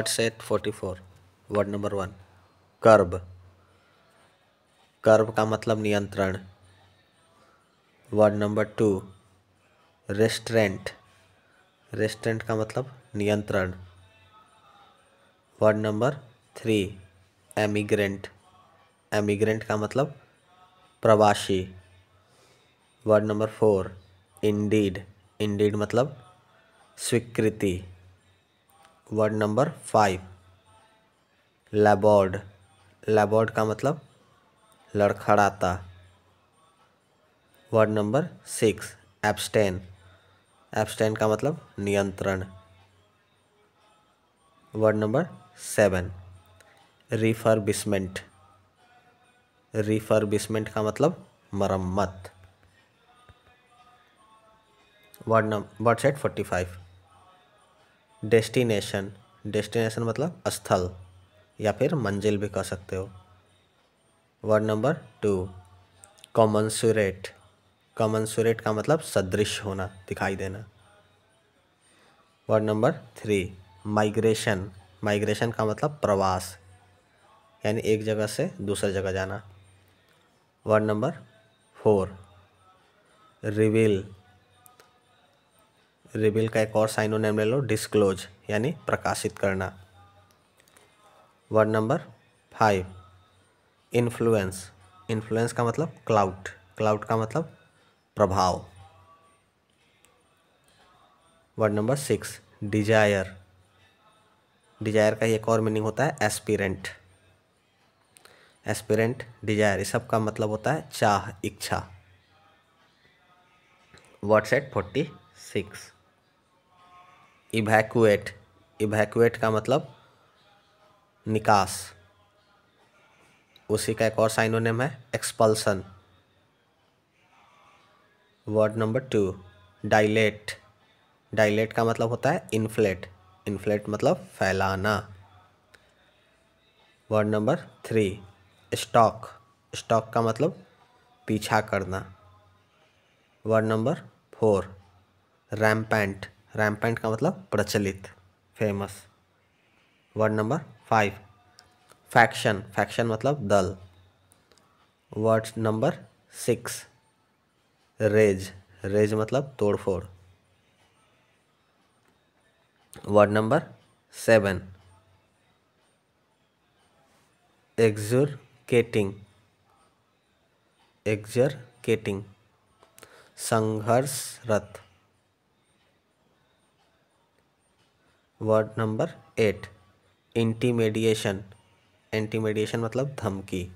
अटसेट forty four word number one curb curb का मतलब नियंत्रण word number two restraint restraint का मतलब नियंत्रण word number three emigrant emigrant का मतलब प्रवासी word number four indeed indeed मतलब स्वीकृति word number five laboured laboured का मतलब लड़खड़ाता word number six abstain abstain का मतलब नियंत्रण word number seven refurbishment refurbishment का मतलब मरम्मत word number word set forty five destination destination मतलब स्थल या फिर मंजिल भी कह सकते हो word number two commensurate commensurate का मतलब सदृश होना दिखाई देना word number three migration migration का मतलब प्रवास यानी एक जगह से दूसरे जगह जाना वर्ड नंबर फोर रिविल रिबिल का एक और साइनोनेम ले लो डिस्क्लोज यानी प्रकाशित करना word number five influence influence का मतलब क्लाउड क्लाउड का मतलब प्रभाव word number six desire desire का एक और मीनिंग होता है एस्पिरेंट एस्पिरेंट डिजायर इस सब का मतलब होता है चाह इच्छा word set forty six evacuate evacuate का मतलब निकास उसी का एक और साइनोनेम है expulsion word number two dilate dilate का मतलब होता है इन्फ्लेट इन्फ्लेट मतलब फैलाना word number three stalk stalk का मतलब पीछा करना word number four rampant rampant का मतलब प्रचलित famous word number five faction faction मतलब दल word number six raze raze मतलब तोड़फोड़ वर्ड नंबर सेवन एग्जरकेटिंग एग्जरकेटिंग संघर्षरत word number eight intimidation mediation मतलब धमकी